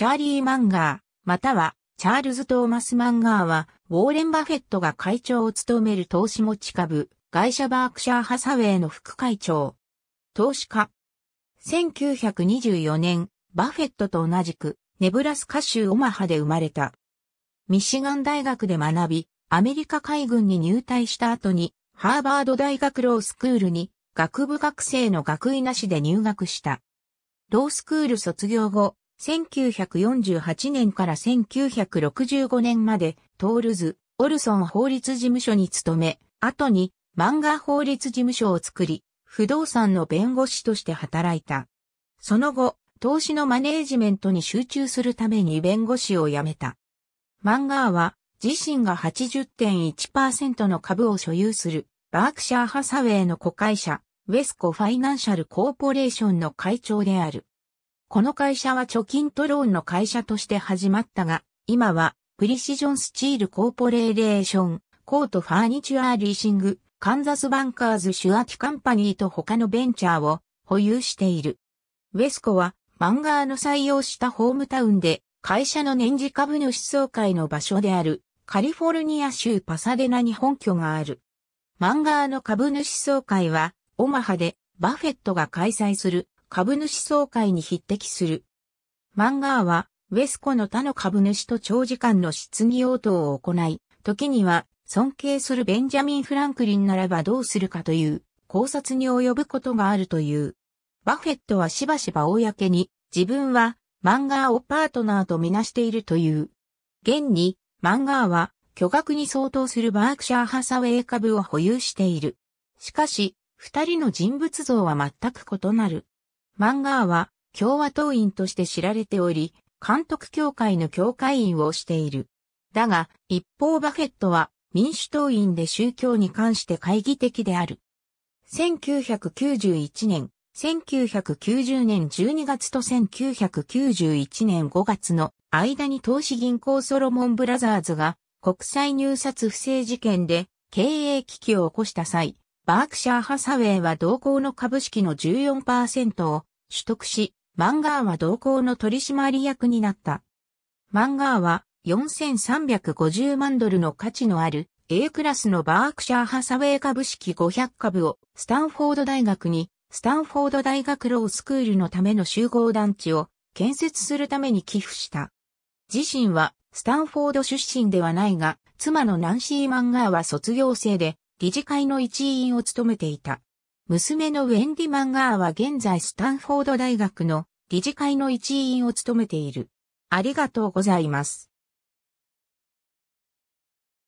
チャーリー・マンガー、またはチャールズ・トーマス・マンガーは、ウォーレン・バフェットが会長を務める投資持ち株、会社バークシャー・ハサウェイの副会長。投資家。1924年、バフェットと同じく、ネブラスカ州オマハで生まれた。ミシガン大学で学び、アメリカ海軍に入隊した後に、ハーバード大学ロースクールに、学部学生の学位なしで入学した。ロースクール卒業後、1948年から1965年まで、トールズ、オルソン法律事務所に勤め、後に漫画法律事務所を作り、不動産の弁護士として働いた。その後、投資のマネージメントに集中するために弁護士を辞めた。漫画は自身が80.1%の株を所有するバークシャーハサウェイの子会社ウェスコファイナンシャルコーポレーションの会長である。この会社は貯金とローンの会社として始まったが、今はプリシジョンスチールコーポレーレーション、コートファーニチュアリーシング、カンザスバンカーズ手話キカンパニーと他のベンチャーを保有している。ウェスコはマンガーの採用したホームタウンで会社の年次株主総会の場所であるカリフォルニア州パサデナに本拠がある。マンガーの株主総会はオマハでバフェットが開催する株主総会に匹敵する。マンガーは、ウェスコの他の株主と長時間の質疑応答を行い、時には、尊敬するベンジャミン・フランクリンならばどうするかという考察に及ぶことがあるという。バフェットはしばしば公に自分は漫画をパートナーとみなしているという。現に漫画は巨額に相当するバークシャーハサウェイ株を保有している。しかし、二人の人物像は全く異なる。マンガーは共和党員として知られており、監督協会の協会員をしている。だが、一方バフェットは民主党員で宗教に関して懐疑的である。1991年、1990年12月と1991年5月の間に投資銀行ソロモンブラザーズが国際入札不正事件で経営危機を起こした際、バークシャーハサウェイは同行の株式の14%を取得し、マンガーは同行の取締役になった。マンガーは4350万ドルの価値のある A クラスのバークシャーハサウェイ株式500株をスタンフォード大学にスタンフォード大学ロースクールのための集合団地を建設するために寄付した。自身はスタンフォード出身ではないが、妻のナンシー・マンガーは卒業生で理事会の一員を務めていた。娘のウェンディ・マンガーは現在スタンフォード大学の理事会の一員を務めている。ありがとうございます。